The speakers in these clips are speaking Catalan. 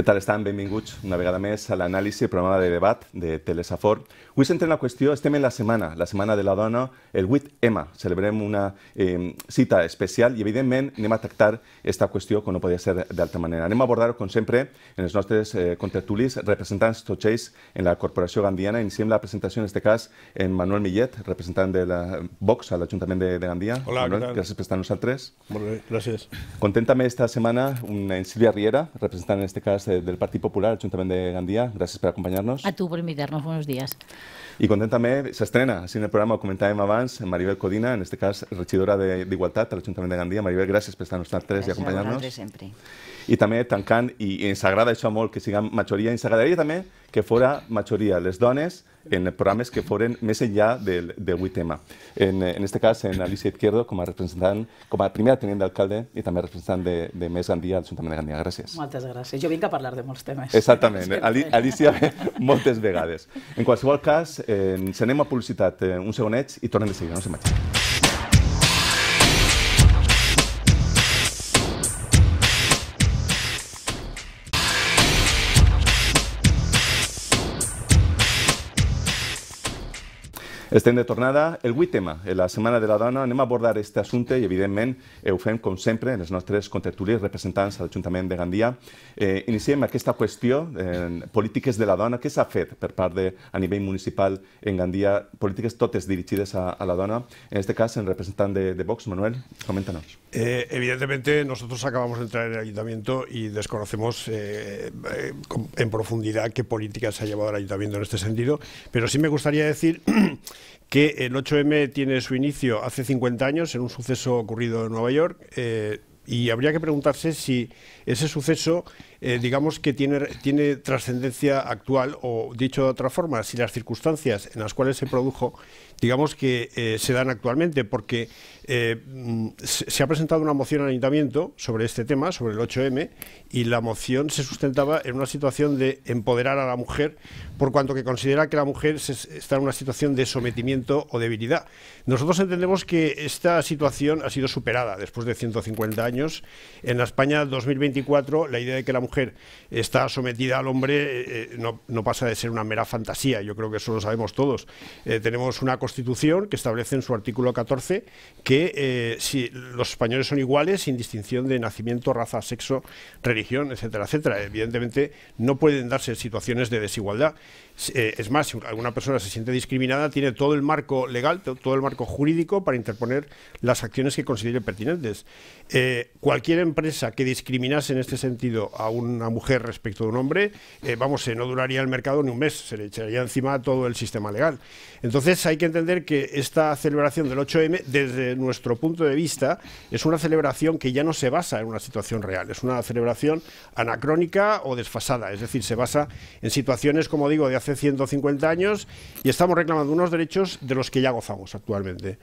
Què tal estan? Benvinguts una vegada més a l'anàlisi, programa de debat de Telesafor. Avui centrem la qüestió, estem en la setmana, la Setmana de la Dona, el 8M. Celebrem una eh, cita especial i, evidentment, anem a tractar aquesta qüestió com no podia ser d'altra manera. Anem a abordar-ho, com sempre, en els nostres eh, contertulis, representants tots ells en la Corporació Gandiana. Iniciem la presentació, en aquest cas, en Manuel Millet, representant de la Vox a l'Ajuntament de, de Gandia. Hola, Manuel, gràcies per estar amb nosaltres. Molt bé, gràcies. Contenta me esta setmana, una, en Sílvia Riera, representant, en aquest cas, Eh, del Partit Popular, Ajuntament de Gandia. Gràcies per acompanyar-nos. A tu per invitar-nos. Buenos dies. I content també, s'estrena, així en el programa ho comentàvem abans, Maribel Codina, en este cas regidora d'Igualtat a l'Ajuntament de Gandia. Maribel, gràcies per estar amb nosaltres gràcies i acompanyar-nos. Gràcies sempre. I també tancant, i ens agrada això molt, que siguem majoria, ens agradaria també que fora majoria les dones en programes que foren més enllà del, del 8M. En, en este cas, en Alicia Izquierdo, com a representant, com a primera tenent d'alcalde i també representant de, de Més Gandia, al l'Ajuntament de Gandia. Gràcies. Moltes gràcies. Jo vinc a parlar de molts temes. Exactament. Ali, Alicia, moltes vegades. En qualsevol cas, eh, ens anem a publicitat eh, un segonet i tornem de seguida. No se marxin. Estem de tornada. El 8 tema, eh, la Setmana de la Dona, anem a abordar aquest assumpte i, evidentment, eh, ho fem, com sempre, en els nostres contertulis representants a l'Ajuntament de Gandia. Eh, iniciem aquesta qüestió, polítiques de la dona. Què s'ha fet per part de, a nivell municipal en Gandia, polítiques totes dirigides a, a la dona? En este cas, en representant de, de Vox, Manuel, coméntanos. Eh, evidentemente, nosotros acabamos de entrar en el ayuntamiento y desconocemos eh, eh en profundidad qué polítiques se ha llevado el ayuntamiento en este sentido, pero sí me gustaría decir que el 8M tiene su inicio hace 50 años en un suceso ocurrido en Nueva York. Eh, y habría que preguntarse si ese suceso, eh, digamos que tiene, tiene trascendencia actual o, dicho de otra forma, si las circunstancias en las cuales se produjo, digamos que eh, se dan actualmente, porque eh, mm, se ha presentado una moción al ayuntamiento sobre este tema, sobre el 8M, y la moción se sustentaba en una situación de empoderar a la mujer, por cuanto que considera que la mujer está en una situación de sometimiento o debilidad. Nosotros entendemos que esta situación ha sido superada después de 150 años. En la España 2024, la idea de que la mujer está sometida al hombre eh, eh, no, pasa de ser una mera fantasía, yo creo que eso lo sabemos todos. tenemos una constitución que establece en su artículo 14 que eh, si los españoles son iguales sin distinción de nacimiento, raza, sexo, religión, etcétera, etcétera. Evidentemente no pueden darse situaciones de desigualdad. Eh, es más, si alguna persona se siente discriminada, tiene todo el marco legal, todo el marco jurídico para interponer las acciones que considere pertinentes. Eh, cualquier empresa que discriminase en este sentido a una mujer respecto de un hombre, vamos, no duraría el mercado ni un mes, se le echaría encima todo el sistema legal. Entonces hay que entender que esta celebración del 8M desde nuestro punto de vista, es una celebración que ya no se basa en una situación real, es una celebración anacrónica o desfasada, es decir, se basa en situaciones, como digo, de hace 150 años y estamos reclamando unos derechos de los que ya gozamos actualmente.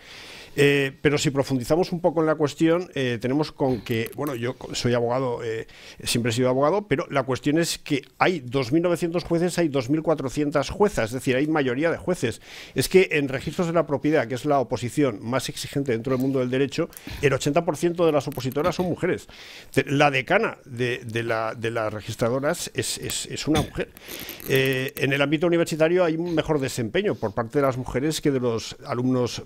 Eh, pero si profundizamos un poco en la cuestión, eh, tenemos con que, bueno, yo soy abogado, eh, siempre he sido abogado, pero la cuestión es que hay 2.900 jueces, hay 2.400 juezas, es decir, hay mayoría de jueces. Es que en registros de la propiedad, que es la oposición más exigente dentro del mundo del derecho, el 80% de las opositoras son mujeres. La decana de, las registradoras es una mujer. en el ámbito universitario hay un mejor desempeño por parte de las mujeres que de los alumnos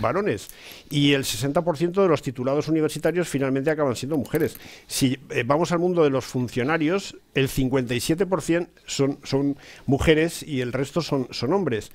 varones y el 60% de los titulados universitarios finalmente acaban siendo mujeres. Si eh, vamos al mundo de los funcionarios, el 57% son, son mujeres y el resto son, son hombres.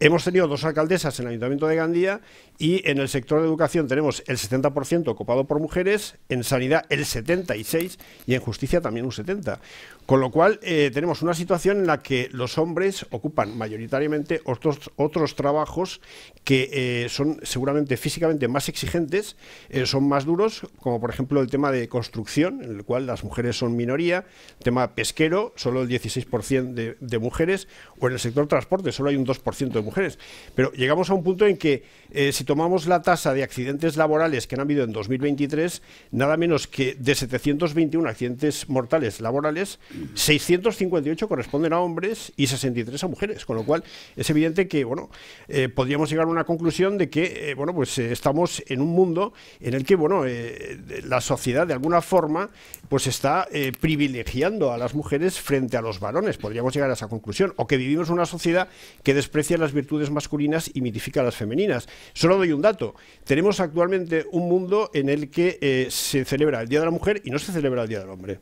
Hemos tenido dos alcaldesas en el Ayuntamiento de Gandía y en el sector de educación tenemos el 70% ocupado por mujeres, en sanidad el 76% y en justicia también un 70%. Con lo cual, eh, tenemos una situación en la que los hombres ocupan mayoritariamente otros, otros trabajos que eh, son seguramente físicamente más exigentes, eh, son más duros, como por ejemplo el tema de construcción, en el cual las mujeres son minoría, tema pesquero, solo el 16% de, de, mujeres, o en el sector transporte, solo hay un 2% de mujeres. Pero llegamos a un punto en que si tomamos la tasa de accidentes laborales que han habido en 2023, nada menos que de 721 accidentes mortales laborales, 658 corresponden a hombres y 63 a mujeres, con lo cual es evidente que bueno, eh, podríamos llegar a una conclusión de que eh, bueno, pues eh, estamos en un mundo en el que bueno, la sociedad de alguna forma pues está privilegiando a las mujeres frente a los varones, podríamos llegar a esa conclusión, o que vivimos una sociedad que desprecia las virtudes masculinas y mitifica las femeninas. Solo doy un dato, tenemos actualmente un mundo en el que se celebra el Día de la Mujer y no se celebra el Día del Hombre.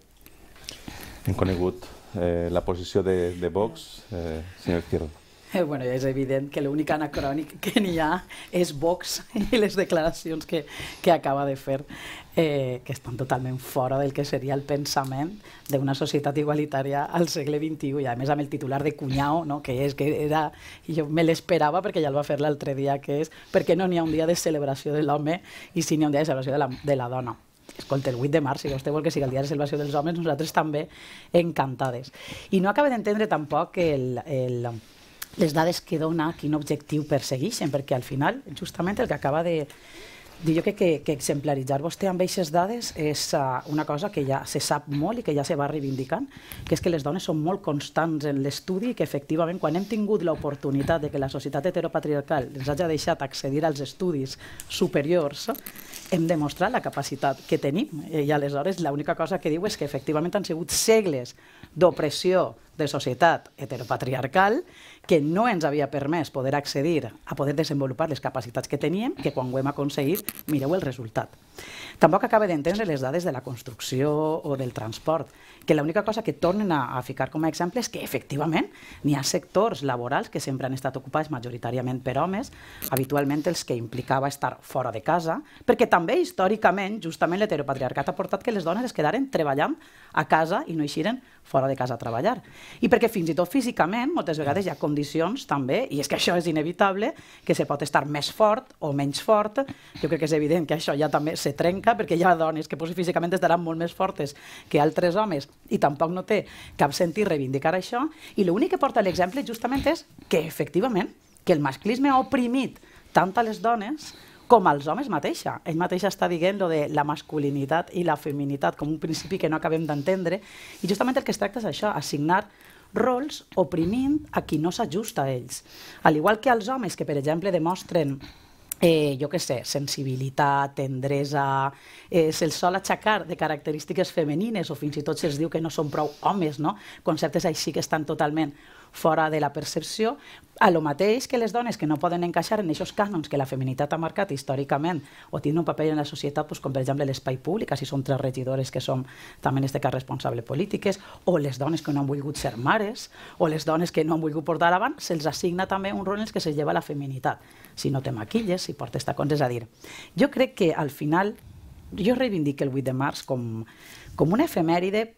hem conegut eh, la posició de, de Vox, eh, senyor Izquierdo. Eh, bueno, és evident que l'únic anacrònic que n'hi ha és Vox i les declaracions que, que acaba de fer, eh, que estan totalment fora del que seria el pensament d'una societat igualitària al segle XXI, i a més amb el titular de Cunyao, no? que és que era, jo me l'esperava perquè ja el va fer l'altre dia, que és perquè no n'hi ha un dia de celebració de l'home i si n'hi ha un dia de celebració de la, de la dona. Escolta, el 8 de març, si vostè vol que sigui el dia de salvació dels homes, nosaltres també encantades. I no acaba d'entendre tampoc el, el, les dades que dona, quin objectiu persegueixen, perquè al final, justament el que acaba de, dir jo que, que, que exemplaritzar vostè amb aquestes dades és uh, una cosa que ja se sap molt i que ja se va reivindicant, que és que les dones són molt constants en l'estudi i que efectivament quan hem tingut l'oportunitat de que la societat heteropatriarcal ens hagi deixat accedir als estudis superiors, hem demostrat la capacitat que tenim eh, i aleshores l'única cosa que diu és que efectivament han sigut segles d'opressió de societat heteropatriarcal que no ens havia permès poder accedir a poder desenvolupar les capacitats que teníem, que quan ho hem aconseguit, mireu el resultat. Tampoc acaba d'entendre les dades de la construcció o del transport que l'única cosa que tornen a, a ficar com a exemple és que, efectivament, n'hi ha sectors laborals que sempre han estat ocupats majoritàriament per homes, habitualment els que implicava estar fora de casa, perquè també històricament, justament, l'heteropatriarcat ha portat que les dones es quedaren treballant a casa i no eixiren fora de casa a treballar. I perquè fins i tot físicament moltes vegades hi ha condicions també, i és que això és inevitable, que se pot estar més fort o menys fort. Jo crec que és evident que això ja també se trenca perquè hi ha dones que potser doncs, físicament estaran molt més fortes que altres homes i tampoc no té cap sentit reivindicar això, i l'únic que porta l'exemple justament és que, efectivament, que el masclisme ha oprimit tant a les dones com als homes mateixa. Ell mateix està dient lo de la masculinitat i la feminitat com un principi que no acabem d'entendre, i justament el que es tracta és això, assignar rols oprimint a qui no s'ajusta a ells. Al igual que als homes que, per exemple, demostren eh, jo què sé, sensibilitat, tendresa... Eh, Se'ls sol aixecar de característiques femenines o fins i tot se'ls diu que no són prou homes, no? Conceptes així que estan totalment fora de la percepció, a lo mateix que les dones que no poden encaixar en aquests cànons que la feminitat ha marcat històricament o tenen un paper en la societat, pues, com per exemple l'espai públic, si són tres regidores que són també en aquest cas responsables polítiques, o les dones que no han volgut ser mares, o les dones que no han volgut portar avant, se'ls assigna també un rol en el que se lleva la feminitat. Si no te maquilles, si portes tacons, és a dir, jo crec que al final jo reivindic el 8 de març com, com una efemèride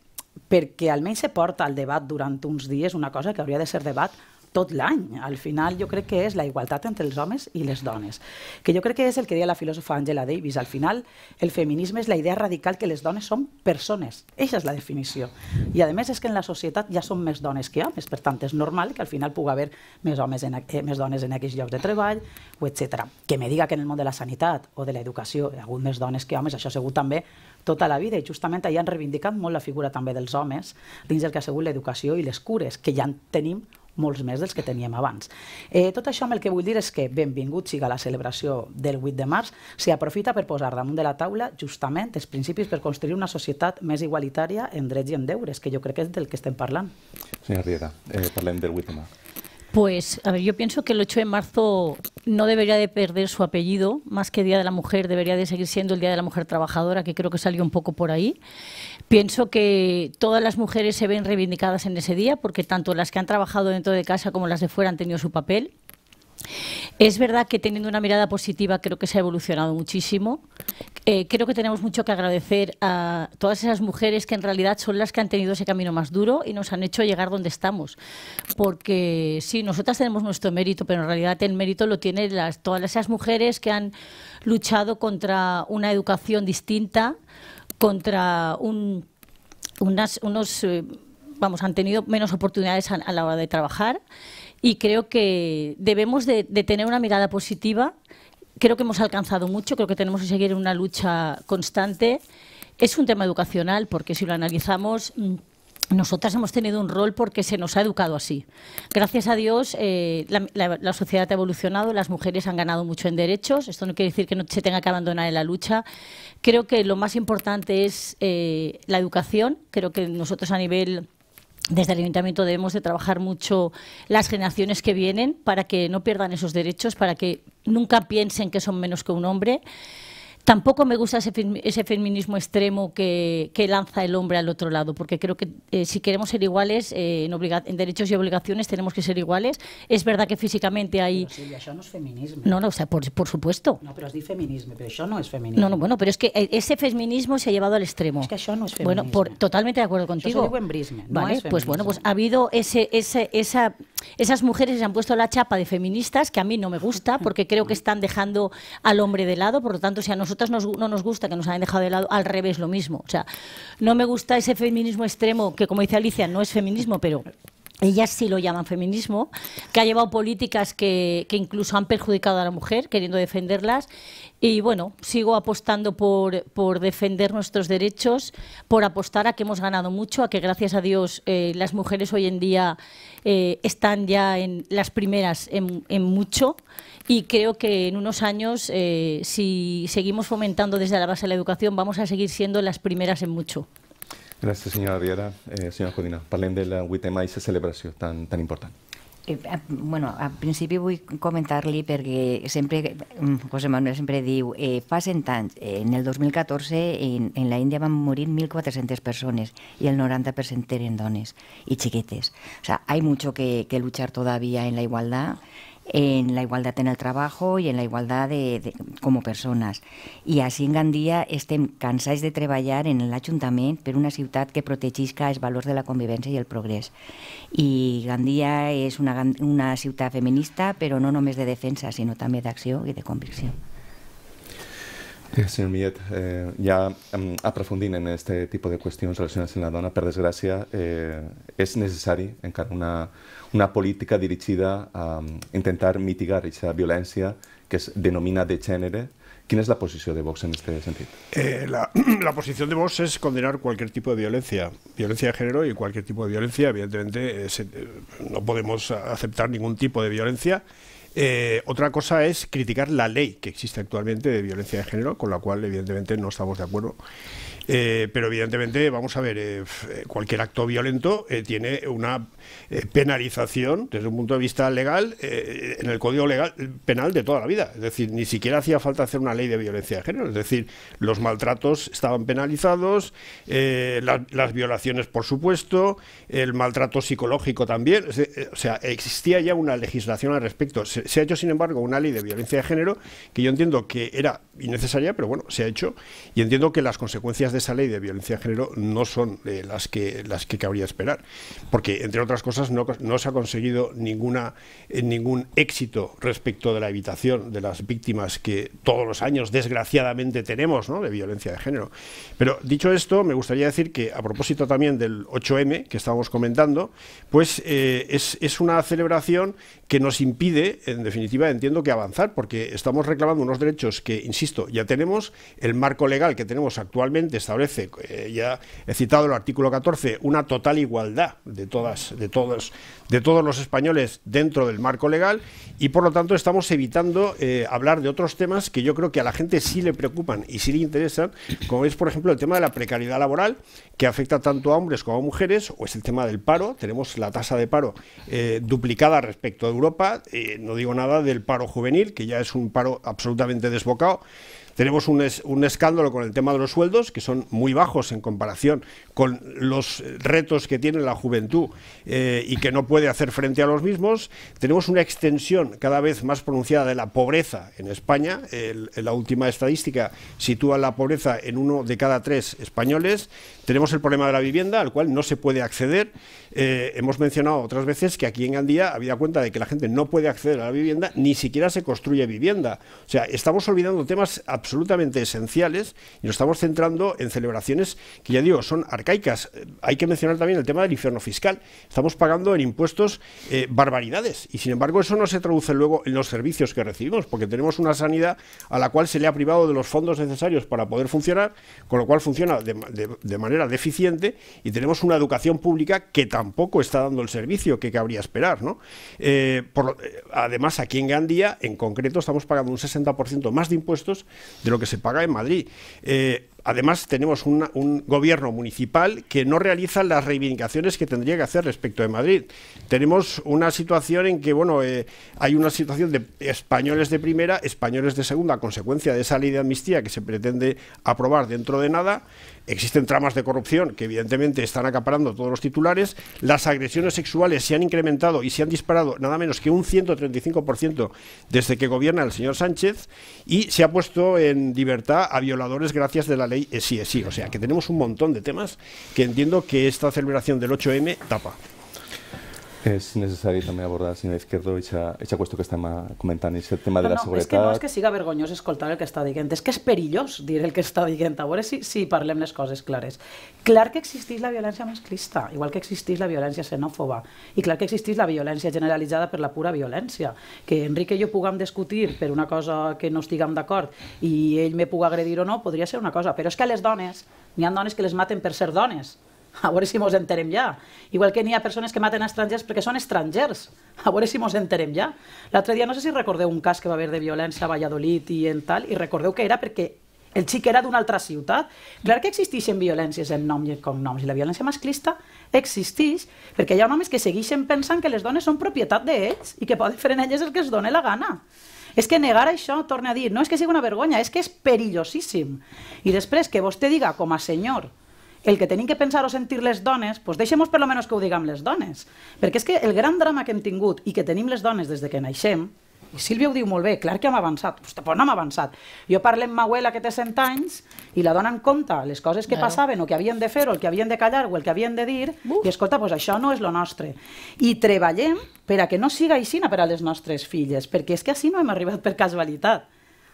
perquè almenys se porta al debat durant uns dies una cosa que hauria de ser debat tot l'any. Al final jo crec que és la igualtat entre els homes i les dones, que jo crec que és el que deia la filòsofa Angela Davis. Al final el feminisme és la idea radical que les dones són persones. Eixa és la definició. I a més és que en la societat ja són més dones que homes, per tant és normal que al final pugui haver més homes en, eh, més dones en aquests llocs de treball, o etc. Que me diga que en el món de la sanitat o de l'educació hi ha hagut més dones que homes, això ha sigut també tota la vida i justament allà han reivindicat molt la figura també dels homes dins del que ha sigut l'educació i les cures, que ja en tenim molts més dels que teníem abans. Eh, tot això amb el que vull dir és que benvingut siga la celebració del 8 de març, s'hi aprofita per posar damunt de la taula justament els principis per construir una societat més igualitària en drets i en deures, que jo crec que és del que estem parlant. Senyora Rieta, eh, parlem del 8 de març. Pues, a ver, yo pienso que el 8 de marzo no debería de perder su apellido, más que Día de la Mujer, debería de seguir siendo el Día de la Mujer Trabajadora, que creo que salió un poco por ahí. Pienso que todas las mujeres se ven reivindicadas en ese día, porque tanto las que han trabajado dentro de casa como las de fuera han tenido su papel. Es verdad que teniendo una mirada positiva creo que se ha evolucionado muchísimo. Eh, creo que tenemos mucho que agradecer a todas esas mujeres que en realidad son las que han tenido ese camino más duro y nos han hecho llegar donde estamos. Porque sí, nosotras tenemos nuestro mérito, pero en realidad el mérito lo tienen las, todas esas mujeres que han luchado contra una educación distinta, contra un, unas, unos... Eh, vamos, han tenido menos oportunidades a, la hora de trabajar y creo que debemos de, tener una mirada positiva. Creo que hemos alcanzado mucho, creo que tenemos que seguir en una lucha constante. Es un tema educacional porque si lo analizamos mm, nosotras hemos tenido un rol porque se nos ha educado así. Gracias a Dios, eh, la, sociedad ha evolucionado, las mujeres han ganado mucho en derechos. Esto no quiere decir que no se tenga que abandonar en la lucha. Creo que lo más importante es eh, la educación. Creo que nosotros a nivel desde el ayuntamiento debemos de trabajar mucho las generaciones que vienen para que no pierdan esos derechos, para que nunca piensen que son menos que un hombre. Tampoco me gusta ese, feminismo extremo que, lanza el hombre al otro lado, porque creo que eh, si queremos ser iguales eh, en, en, derechos y obligaciones tenemos que ser iguales. Es verdad que físicamente hay... no es feminismo. No, no, o sea, por, supuesto. No, pero es de feminismo, pero eso no es feminismo. No, no, bueno, pero es que eh, ese feminismo se ha llevado al extremo. Es que eso no es feminismo. Bueno, por, totalmente de acuerdo contigo. Yo soy buen brisme, no pues bueno, pues ha habido ese, ese, esa, esas mujeres que se han puesto la chapa de feministas, que a mí no me gusta, porque creo que están dejando al hombre de lado, por lo tanto, si a nosotros nosotras no nos gusta que nos hayan dejado de lado, al revés lo mismo. O sea, no me gusta ese feminismo extremo, que como dice Alicia, no es feminismo, pero ellas sí lo llaman feminismo, que ha llevado políticas que, incluso han perjudicado a la mujer, queriendo defenderlas. Y bueno, sigo apostando por, defender nuestros derechos, por apostar a que hemos ganado mucho, a que gracias a Dios eh, las mujeres hoy en día eh, están ya en las primeras en, mucho. Y creo que en unos años, eh, si seguimos fomentando desde la base la educación, vamos a seguir siendo las primeras en mucho. Gràcies, senyora Riera. Eh, senyora Codina, parlem de la 8 mai, la celebració tan, tan important. Eh, eh bueno, al principi vull comentar-li perquè sempre, mm, José Manuel sempre diu eh, fa cent anys, eh, en el 2014 en, en la Índia van morir 1.400 persones i el 90% eren dones i xiquetes. O sea, hay mucho que, que luchar todavía en la igualdad en la igualdad en el trabajo y en la igualdad de, de, como personas. Y así en Gandía estem cansats de treballar en l'Ajuntament per una ciutat que protegisca els valors de la convivència i el progrés. Y Gandía és una, una ciutat feminista, però no només de defensa, sinó també d'acció i de convicció. Señor Millet, eh, ya ya mm, en este tipo de cuestiones relacionadas en la dona, per desgracia, eh, ¿es necesaria una, una política dirigida a mm, intentar mitigar esa violencia que es denomina de género? ¿Quién es la posición de Vox en este sentido? Eh, la, posición de Vox es condenar cualquier tipo de violencia, violencia de género y cualquier tipo de violencia. Evidentemente, no podemos aceptar ningún tipo de violencia eh, otra cosa es criticar la ley que existe actualmente de violencia de género, con la cual evidentemente no estamos de acuerdo. Eh, pero evidentemente, vamos a ver, eh, eh, cualquier acto violento tiene una penalización desde un punto de vista legal en el código legal penal de toda la vida. Es decir, ni siquiera hacía falta hacer una ley de violencia de género. Es decir, los maltratos estaban penalizados, las violaciones, por supuesto, el maltrato psicológico también. O sea, existía ya una legislación al respecto. se ha hecho, sin embargo, una ley de violencia de género que yo entiendo que era innecesaria, pero bueno, se ha hecho y entiendo que las consecuencias de esa ley de violencia de género no son eh, las, que, las que cabría esperar. Porque, entre otras cosas, no, se ha conseguido ninguna, eh, ningún éxito respecto de la evitación de las víctimas que todos los años, desgraciadamente, tenemos de violencia de género. Pero dicho esto, me gustaría decir que, a propósito también del 8M que estábamos comentando, pues eh, es, es una celebración que nos impide, en definitiva, entiendo que avanzar, porque estamos reclamando unos derechos que, insisto, ya tenemos, el marco legal que tenemos actualmente establece, eh, ya he citado el artículo 14, una total igualdad de, todas, de, todos, de todos los españoles dentro del marco legal y por lo tanto estamos evitando eh, hablar de otros temas que yo creo que a la gente sí le preocupan y sí le interesan, como es por ejemplo el tema de la precariedad laboral que afecta tanto a hombres como a mujeres, o es el tema del paro, tenemos la tasa de paro eh, duplicada respecto a Europa, no digo nada del paro juvenil, que ya es un paro absolutamente desbocado. Tenemos un, escándalo con el tema de los sueldos, que son muy bajos en comparación con los retos que tiene la juventud eh, y que no puede hacer frente a los mismos. Tenemos una extensión cada vez más pronunciada de la pobreza en España. la última estadística sitúa la pobreza en uno de cada tres españoles. Tenemos el problema de la vivienda, al cual no se puede acceder. Eh, hemos mencionado otras veces que aquí en Gandía había cuenta de que la gente no puede acceder a la vivienda, ni siquiera se construye vivienda. O sea, estamos olvidando temas absolutamente esenciales y nos estamos centrando en celebraciones que ya digo, son arcaicas. Eh, hay que mencionar también el tema del infierno fiscal. Estamos pagando en impuestos eh, barbaridades y sin embargo eso no se traduce luego en los servicios que recibimos, porque tenemos una sanidad a la cual se le ha privado de los fondos necesarios para poder funcionar, con lo cual funciona de manera era deficiente y tenemos una educación pública que tampoco está dando el servicio que cabría esperar. ¿no? Eh, eh, además, aquí en Gandía, en concreto, estamos pagando un 60% más de impuestos de lo que se paga en Madrid. Eh, además, tenemos un gobierno municipal que no realiza las reivindicaciones que tendría que hacer respecto de Madrid. Tenemos una situación en que, bueno, hay una situación de españoles de primera, españoles de segunda, a consecuencia de esa ley de amnistía que se pretende aprobar dentro de nada. Existen tramas de corrupción que evidentemente están acaparando todos los titulares. Las agresiones sexuales se han incrementado y se han disparado nada menos que un 135% desde que gobierna el señor Sánchez y se ha puesto en libertad a violadores gracias de la ley sí O sea que tenemos un montón de temas que entiendo que esta celebración del 8M tapa. És necessari també abordar, senyor Izquierdo, aquesta qüestió que estem eh, comentant, aquest tema de la seguretat... No, és que no és que siga vergonyós escoltar el que està dient, és que és perillós dir el que està dient, a veure si, si parlem les coses clares. Clar que existeix la violència masclista, igual que existeix la violència xenòfoba, i clar que existeix la violència generalitzada per la pura violència, que Enric i jo puguem discutir per una cosa que no estiguem d'acord i ell me puga agredir o no, podria ser una cosa, però és que a les dones, n'hi ha dones que les maten per ser dones, a veure si mos enterem ja. Igual que n'hi ha persones que maten estrangers perquè són estrangers. A veure si mos enterem ja. L'altre dia, no sé si recordeu un cas que va haver de violència a Valladolid i en tal, i recordeu que era perquè el xic era d'una altra ciutat. Clar que existeixen violències en nom i en cognoms, i la violència masclista existeix perquè hi ha homes que segueixen pensant que les dones són propietat d'ells i que poden fer en elles el que es dona la gana. És que negar això, torna a dir, no és que sigui una vergonya, és que és perillosíssim. I després que vostè diga, com a senyor, el que tenim que pensar o sentir les dones, doncs deixem-nos per lo menos que ho diguem les dones. Perquè és que el gran drama que hem tingut i que tenim les dones des de que naixem, i Sílvia ho diu molt bé, clar que hem avançat, Hosta, però no hem avançat. Jo parlo amb ma abuela que té 100 anys i la dona en compte les coses que passaven o que havien de fer o el que havien de callar o el que havien de dir Uf. i escolta, pues això no és lo nostre. I treballem per a que no siga així per a les nostres filles, perquè és que així no hem arribat per casualitat.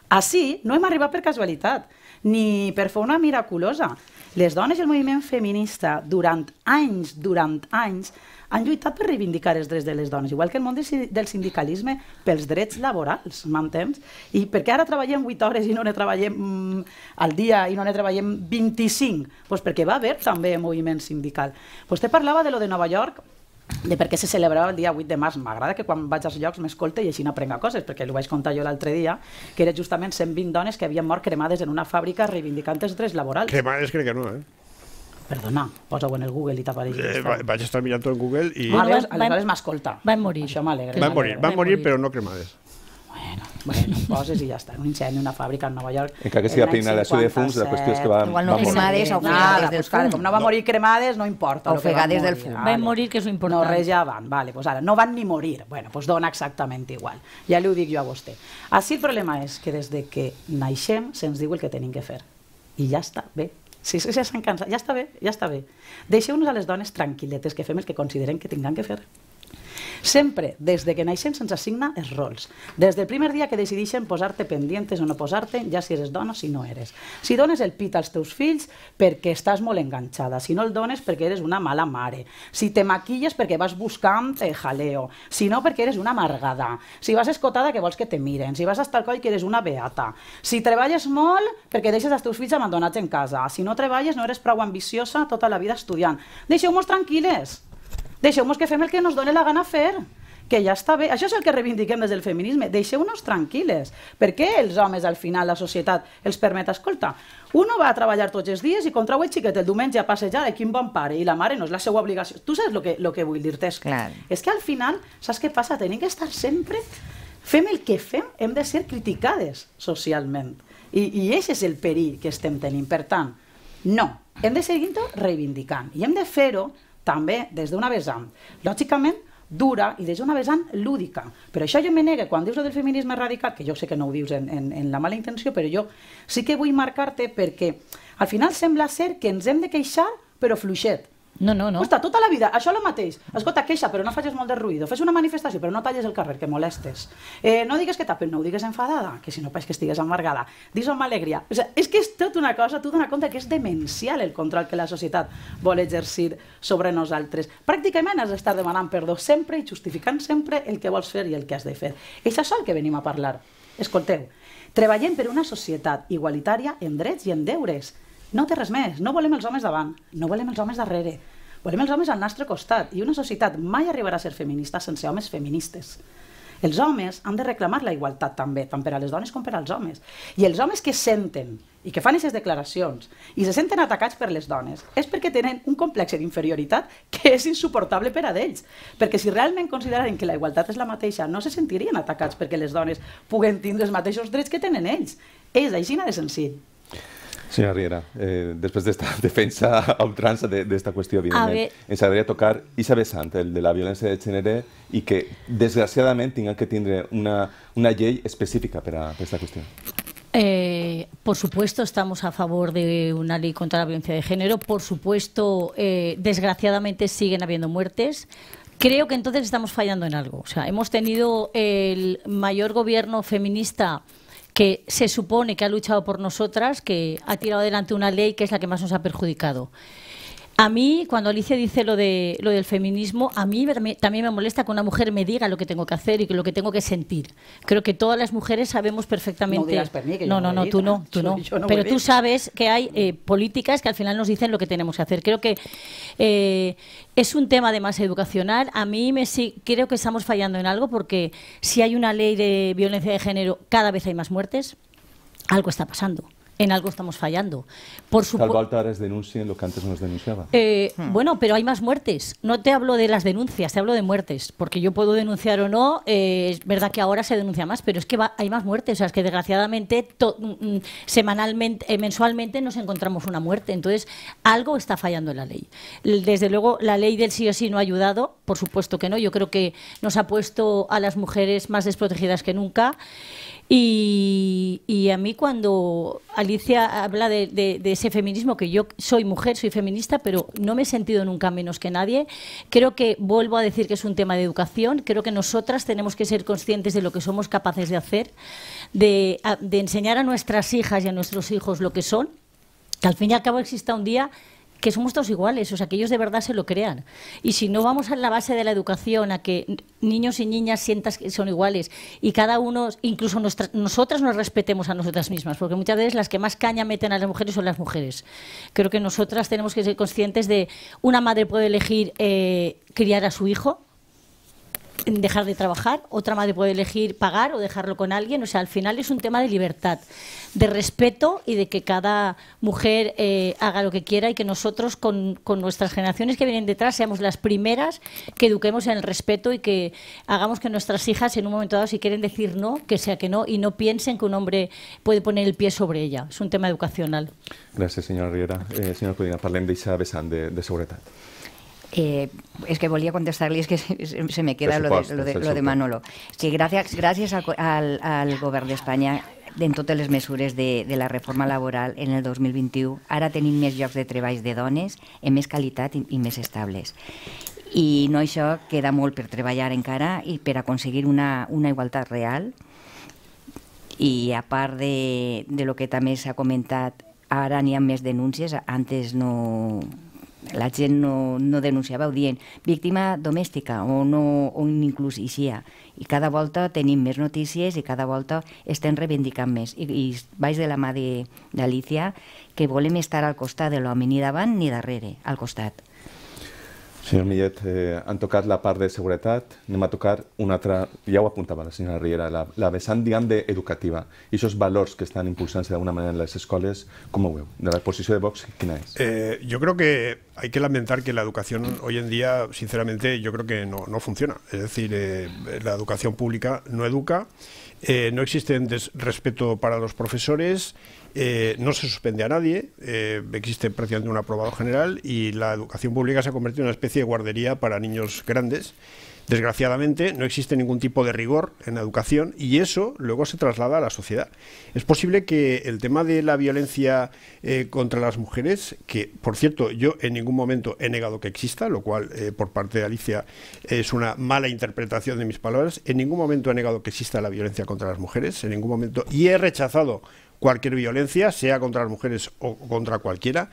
Així no hem arribat per casualitat, ni per fer una miraculosa. Les dones i el moviment feminista durant anys, durant anys, han lluitat per reivindicar els drets de les dones, igual que el món del sindicalisme pels drets laborals, m'entens? I perquè ara treballem 8 hores i no ne treballem mm, al dia i no ne treballem 25? Doncs pues perquè va haver també moviment sindical. Vostè parlava de lo de Nova York, de per què se celebrava el dia 8 de març. M'agrada que quan vaig als llocs m'escolta i així n'aprenga coses, perquè li vaig contar jo l'altre dia que era justament 120 dones que havien mort cremades en una fàbrica reivindicant els drets laborals. Cremades crec que no, eh? Perdona, posa-ho en el Google i t'apareix. Eh, va, vaig estar mirant tot en Google i... aleshores, aleshores m'escolta. Van morir. Això m'alegra. Van morir, van morir, però no cremades. Bueno, Bueno, poses i ja està. Un incendi, una fàbrica a Nova York... Encara que sigui la inhalació de fums, la qüestió és que va... Igual no cremades, o fregades del fum. Com no va morir cremades, no importa. O fregades del fum. Van morir, que és important. No, res ja van, vale, pues ara, no van ni morir. Bueno, pues dona exactament igual. Ja li ho dic jo a vostè. Així el problema és que des de que naixem se'ns diu el que tenim que fer. I ja està, bé, Sí, sí, ja s'han cansat. Ja està bé, ja està bé. Deixeu-nos a les dones tranquil·letes que fem el que considerem que tinguem que fer. Sempre, des de que naixem, se'ns assigna els rols. Des del primer dia que decideixen posar-te pendientes o no posar-te, ja si eres dona o si no eres. Si dones el pit als teus fills perquè estàs molt enganxada, si no el dones perquè eres una mala mare, si te maquilles perquè vas buscant eh, jaleo, si no perquè eres una amargada, si vas escotada que vols que te miren, si vas estar al coll que eres una beata, si treballes molt perquè deixes els teus fills abandonats en casa, si no treballes no eres prou ambiciosa tota la vida estudiant. Deixeu-nos tranquil·les! Deixeu-nos que fem el que ens dona la gana fer que ja està bé. Això és el que reivindiquem des del feminisme. Deixeu-nos tranquil·les. Per què els homes, al final, la societat els permet escoltar? Un va a treballar tots els dies i contra el xiquet el diumenge a passejar, i eh, quin bon pare, i la mare no és la seva obligació. Tu saps el que, lo que vull dir-te? És, és que al final, saps què passa? Tenim que estar sempre... Fem el que fem, hem de ser criticades socialment. I, i aquest és el perill que estem tenint. Per tant, no, hem de seguir reivindicant. I hem de fer-ho també des d'una vessant, lògicament, dura i des d'una vessant lúdica. Però això jo me negue, quan dius del feminisme radical, que jo sé que no ho dius en, en, en la mala intenció, però jo sí que vull marcar-te perquè al final sembla ser que ens hem de queixar però fluixet, no, no, no. Costa, tota la vida, això és el mateix. Escolta, queixa, però no facis molt de ruïdo. Fes una manifestació, però no talles el carrer, que molestes. Eh, no digues que tapen, no ho digues enfadada, que si no pas que estigues amargada. Dis amb alegria. O sigui, és que és tot una cosa, tu dona compte que és demencial el control que la societat vol exercir sobre nosaltres. Pràcticament has d'estar demanant perdó sempre i justificant sempre el que vols fer i el que has de fer. És això el que venim a parlar. Escolteu, treballem per una societat igualitària en drets i en deures, no té res més, no volem els homes davant, no volem els homes darrere, volem els homes al nostre costat i una societat mai arribarà a ser feminista sense homes feministes. Els homes han de reclamar la igualtat també, tant per a les dones com per als homes. I els homes que senten i que fan aquestes declaracions i se senten atacats per les dones és perquè tenen un complex d'inferioritat que és insuportable per a ells. Perquè si realment consideraren que la igualtat és la mateixa, no se sentirien atacats perquè les dones puguen tindre els mateixos drets que tenen ells. És així de senzill. Señora Riera, eh, después de esta defensa a ultranza de, esta cuestión, viene a tocar Isabel Santa, el de la violencia de género, y que desgraciadamente tenga que tener una, una ley específica para, esta cuestión. Eh, por supuesto, estamos a favor de una ley contra la violencia de género. Por supuesto, eh, desgraciadamente siguen habiendo muertes. Creo que entonces estamos fallando en algo. O sea, hemos tenido el mayor gobierno feminista que se supone que ha luchado por nosotras, que ha tirado adelante una ley que es la que más nos ha perjudicado. A mí, cuando Alicia dice lo, de, lo del feminismo, a mí también me molesta que una mujer me diga lo que tengo que hacer y lo que tengo que sentir. Creo que todas las mujeres sabemos perfectamente. No, no, no, no, tú no, tú no. no Pero tú sabes que hay eh, políticas que al final nos dicen lo que tenemos que hacer. Creo que eh, es un tema de además educacional. A mí me sí, creo que estamos fallando en algo porque si hay una ley de violencia de género, cada vez hay más muertes. Algo está pasando en algo estamos fallando. Por Salvo altares denuncien lo que antes nos denunciaba. Eh, bueno, pero hay más muertes. No te hablo de las denuncias, te hablo de muertes. Porque yo puedo denunciar o no, eh, es verdad que ahora se denuncia más, pero es que hay más muertes. O sea, es que desgraciadamente, mm, mm, semanalmente, eh, mensualmente nos encontramos una muerte. Entonces, algo está fallando en la ley. Desde luego, la ley del sí o sí no ha ayudado, por supuesto que no. Yo creo que nos ha puesto a las mujeres más desprotegidas que nunca. Y, a mí cuando Alicia habla de, ese feminismo, que yo soy mujer, soy feminista, pero no me he sentido nunca menos que nadie, creo que vuelvo a decir que es un tema de educación, creo que nosotras tenemos que ser conscientes de lo que somos capaces de hacer, de, de enseñar a nuestras hijas y a nuestros hijos lo que son, que al fin y al cabo exista un día que somos todos iguales, o sea, que ellos de verdad se lo crean. Y si no vamos a la base de la educación, a que niños y niñas sientas que son iguales y cada uno, incluso nosotras nos respetemos a nosotras mismas, porque muchas veces las que más caña meten a las mujeres son las mujeres. Creo que nosotras tenemos que ser conscientes de una madre puede elegir eh, criar a su hijo, dejar de trabajar, otra madre puede elegir pagar o dejarlo con alguien. O sea, al final es un tema de libertad, de respeto y de que cada mujer eh, haga lo que quiera y que nosotros con, nuestras generaciones que vienen detrás seamos las primeras que eduquemos en el respeto y que hagamos que nuestras hijas en un momento dado si quieren decir no, que sea que no y no piensen que un hombre puede poner el pie sobre ella. Es un tema educacional. Gracias, señora Riera. Eh, señora Codina, parlem isabel esa de, de Eh, es que volía contestarle, es que se, se me queda lo, de, lo, de, lo de, Manolo. Que gracias, gracias al, al, al govern d'Espanya en totes les mesures de, de la reforma laboral en el 2021, ara tenim més llocs de treballs de dones en més qualitat i, i més estables. I no això queda molt per treballar encara i per aconseguir una, una igualtat real. I a part de, de lo que també s'ha comentat, ara n'hi ha més denúncies, antes no, la gent no, no denunciava, ho dient víctima domèstica o, no, o inclús ixia. I cada volta tenim més notícies i cada volta estem reivindicant més. I, i vaig de la mà d'Alicia que volem estar al costat de l'home, ni davant ni darrere, al costat. Señor Millet, eh, han tocado la parte de seguretat, anem a tocar una altra, ja ho apuntava la señora Riera, la, la de educativa. esos valores valors que están impulsándose de alguna manera en las escuelas, com ho veu? De la posició de Vox, quina és? yo eh, creo que hay que lamentar que la educación hoy en día, sinceramente, yo creo que no, no funciona. Es decir, eh, la educación pública no educa, eh, no existe respeto para los profesores, eh, no se suspende a nadie, eh, existe prácticamente un aprobado general y la educación pública se ha convertido en una especie de guardería para niños grandes. Desgraciadamente, no existe ningún tipo de rigor en la educación y eso luego se traslada a la sociedad. Es posible que el tema de la violencia eh, contra las mujeres, que por cierto yo en ningún momento he negado que exista, lo cual eh, por parte de Alicia es una mala interpretación de mis palabras, en ningún momento he negado que exista la violencia contra las mujeres, en ningún momento, y he rechazado cualquier violencia, sea contra las mujeres o contra cualquiera,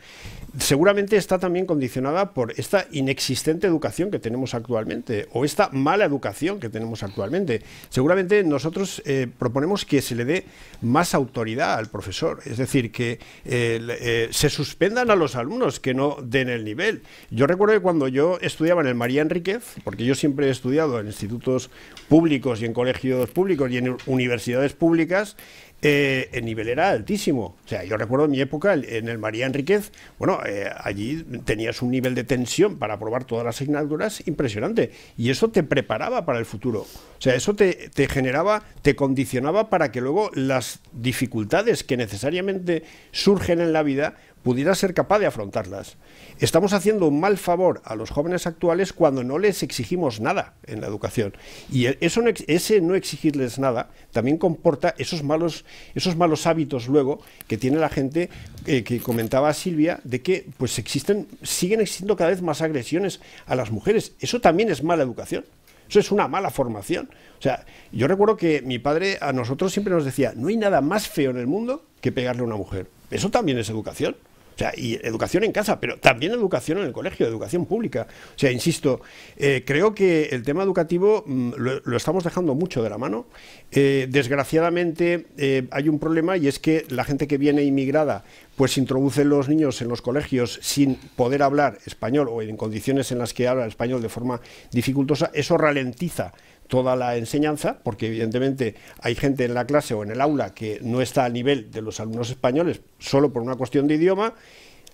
seguramente está también condicionada por esta inexistente educación que tenemos actualmente o esta mala educación que tenemos actualmente. Seguramente nosotros eh, proponemos que se le dé más autoridad al profesor, es decir, que eh, eh, se suspendan a los alumnos que no den el nivel. Yo recuerdo que cuando yo estudiaba en el María Enríquez, porque yo siempre he estudiado en institutos públicos y en colegios públicos y en universidades públicas, eh, el nivel era altísimo. O sea, yo recuerdo mi época en el María Enríquez, bueno, eh, allí tenías un nivel de tensión para aprobar todas las asignaturas impresionante. Y eso te preparaba para el futuro. O sea, eso te, te generaba, te condicionaba para que luego las dificultades que necesariamente surgen en la vida, pudiera ser capaz de afrontarlas. Estamos haciendo un mal favor a los jóvenes actuales cuando no les exigimos nada en la educación. Y e, eso ese no exigirles nada también comporta esos malos, esos malos hábitos luego que tiene la gente eh, que comentaba Silvia, de que pues existen, siguen existiendo cada vez más agresiones a las mujeres. Eso también es mala educación. Eso es una mala formación. O sea, yo recuerdo que mi padre a nosotros siempre nos decía, no hay nada más feo en el mundo que pegarle a una mujer. Eso también es educación. O sea, y educación en casa, pero también educación en el colegio, educación pública. O sea, insisto, eh, creo que el tema educativo mm, lo, estamos dejando mucho de la mano. Eh, desgraciadamente eh, hay un problema y es que la gente que viene inmigrada pues introduce los niños en los colegios sin poder hablar español o en condiciones en las que habla español de forma dificultosa, eso ralentiza toda la enseñanza, porque evidentemente hay gente en la clase o en el aula que no está al nivel de los alumnos españoles solo por una cuestión de idioma,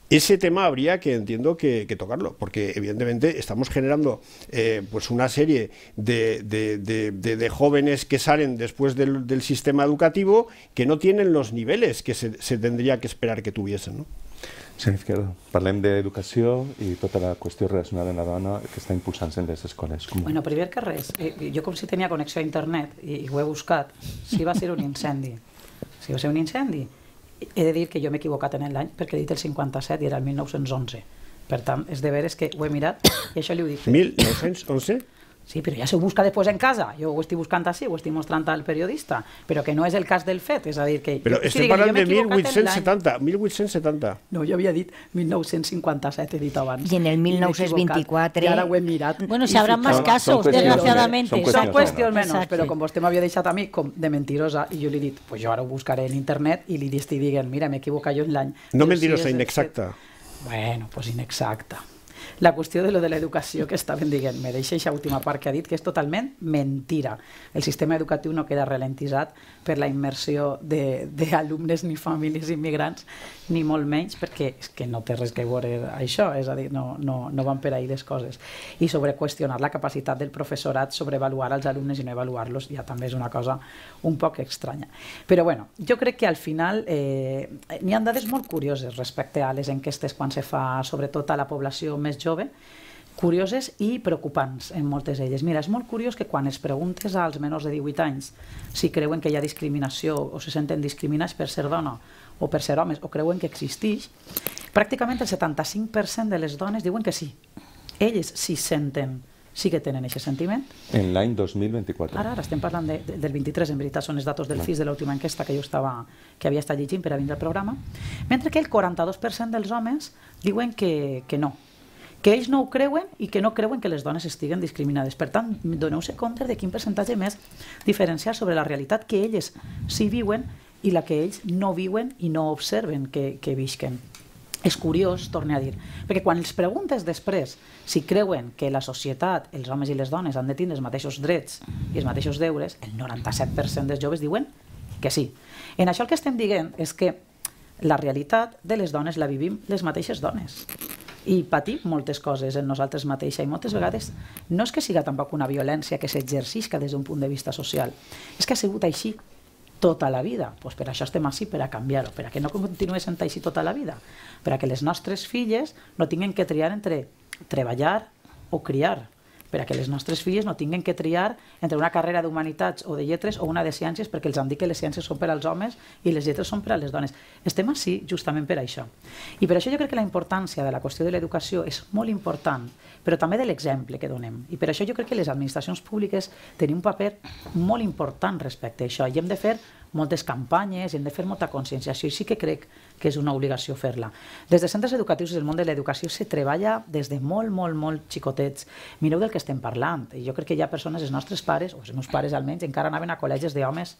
ese tema habría que, entiendo, que, tocarlo, porque evidentemente estamos generando eh, pues una serie de, jóvenes que salen después del, sistema educativo que no tienen los niveles que se, se tendría que esperar que tuviesen. ¿no? Senyor parlem d'educació i tota la qüestió relacionada amb la dona que està impulsant-se en les escoles. Com... Bueno, primer que res, eh, jo com si tenia connexió a internet i, i ho he buscat, si va ser un incendi. Si va ser un incendi. He de dir que jo m'he equivocat en l'any perquè he dit el 57 i era el 1911. Per tant, és de veres que ho he mirat i això li ho dic. 1911? Sí, però ja se busca després en casa. Jo ho estic buscant així, ho estic mostrant al periodista, però que no és el cas del fet, és a dir, que... Però jo, estem digui, parlant de 1870, 1870. No, jo havia dit 1957, he dit abans. I en el 1924... I, I ara ho he mirat. Bueno, si habrá más casos, desgraciadamente. Són qüestions menys, però com vostè m'havia deixat a mi com de mentirosa, i jo li he dit, pues jo ara ho buscaré en internet i li estic dient, mira, m'he equivocat jo en l'any. No mentirosa, si inexacta. Bueno, pues inexacta la qüestió de lo de l'educació que estaven dient. Me deixa aquesta última part que ha dit, que és totalment mentira. El sistema educatiu no queda ralentitzat per la immersió d'alumnes ni famílies immigrants, ni molt menys, perquè és que no té res que veure això, és a dir, no, no, no van per ahir les coses. I sobre qüestionar la capacitat del professorat sobre avaluar els alumnes i no avaluar-los ja també és una cosa un poc estranya. Però bueno, jo crec que al final eh, n'hi han dades molt curioses respecte a les enquestes quan se fa, sobretot a la població més jove jove, curioses i preocupants en moltes d'elles. Mira, és molt curiós que quan es preguntes als menors de 18 anys si creuen que hi ha discriminació o se senten discriminats per ser dona o per ser homes o creuen que existeix, pràcticament el 75% de les dones diuen que sí. Elles sí senten sí que tenen aquest sentiment. En l'any 2024. Ara, ara estem parlant de, de, del 23, en veritat són els datos del CIS de l'última enquesta que jo estava, que havia estat llegint per a vindre al programa, mentre que el 42% dels homes diuen que, que no, que ells no ho creuen i que no creuen que les dones estiguen discriminades. Per tant, doneu-se compte de quin percentatge més diferenciar sobre la realitat que elles sí viuen i la que ells no viuen i no observen que, que visquen. És curiós, torne a dir, perquè quan els preguntes després si creuen que la societat, els homes i les dones han de tenir els mateixos drets i els mateixos deures, el 97% dels joves diuen que sí. En això el que estem dient és que la realitat de les dones la vivim les mateixes dones i patim moltes coses en nosaltres mateixa i moltes vegades no és que siga tampoc una violència que s'exercisca des d'un punt de vista social, és que ha sigut així tota la vida. Pues doncs per això estem així, per a canviar-ho, per a que no continuï sent així tota la vida, per a que les nostres filles no tinguin que triar entre treballar o criar, per a que les nostres filles no tinguin que triar entre una carrera d'humanitats o de lletres o una de ciències, perquè els han dit que les ciències són per als homes i les lletres són per a les dones. Estem així justament per això. I per això jo crec que la importància de la qüestió de l'educació és molt important, però també de l'exemple que donem. I per això jo crec que les administracions públiques tenen un paper molt important respecte a això i hem de fer moltes campanyes, hem de fer molta conscienciació i sí que crec que és una obligació fer-la. Des de centres educatius i del món de l'educació se treballa des de molt, molt, molt xicotets. Mireu del que estem parlant. Jo crec que hi ha persones, els nostres pares, o els meus pares almenys, encara anaven a col·legis d'homes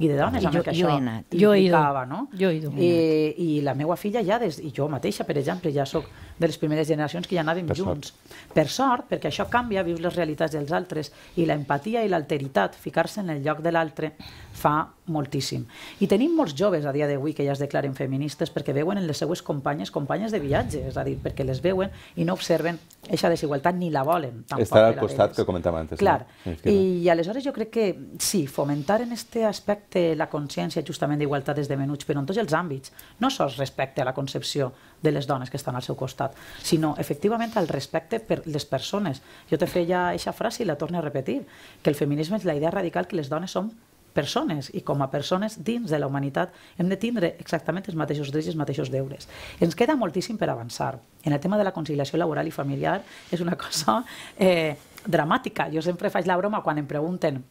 i de dones, ah, jo, que jo he anat. Jo he ido. no? Jo he ido. I, eh, I la meva filla ja, des, i jo mateixa, per exemple, ja sóc de les primeres generacions que ja anàvem per junts. Sort. Per sort, perquè això canvia, vius les realitats dels altres, i la empatia i l'alteritat, ficar-se en el lloc de l'altre, fa moltíssim. I tenim molts joves a dia d'avui que ja es declaren feministes perquè veuen en les seues companyes companyes de viatge, és a dir, perquè les veuen i no observen aquesta desigualtat ni la volen. Estar al costat que comentàvem antes. Clar, no? i aleshores jo crec que sí, fomentar en aquest aspecte la consciència justament d'igualtat des de menuts, però en tots els àmbits, no sols respecte a la concepció de les dones que estan al seu costat, societat, sinó efectivament al respecte per les persones. Jo te feia aquesta frase i la torno a repetir, que el feminisme és la idea radical que les dones som persones i com a persones dins de la humanitat hem de tindre exactament els mateixos drets i els mateixos deures. Ens queda moltíssim per avançar. En el tema de la conciliació laboral i familiar és una cosa eh, dramàtica. Jo sempre faig la broma quan em pregunten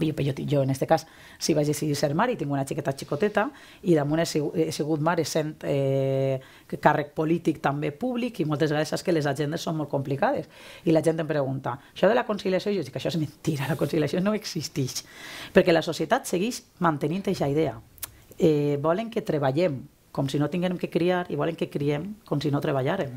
jo, jo, jo, en aquest cas, si vaig decidir ser mare i tinc una xiqueta xicoteta i damunt he sigut, he sigut mare sent eh, càrrec polític també públic i moltes vegades saps que les agendes són molt complicades i la gent em pregunta, això de la conciliació, jo dic que això és mentira, la conciliació no existeix perquè la societat segueix mantenint aquesta idea eh, volen que treballem com si no tinguem que criar i volen que criem com si no treballàrem.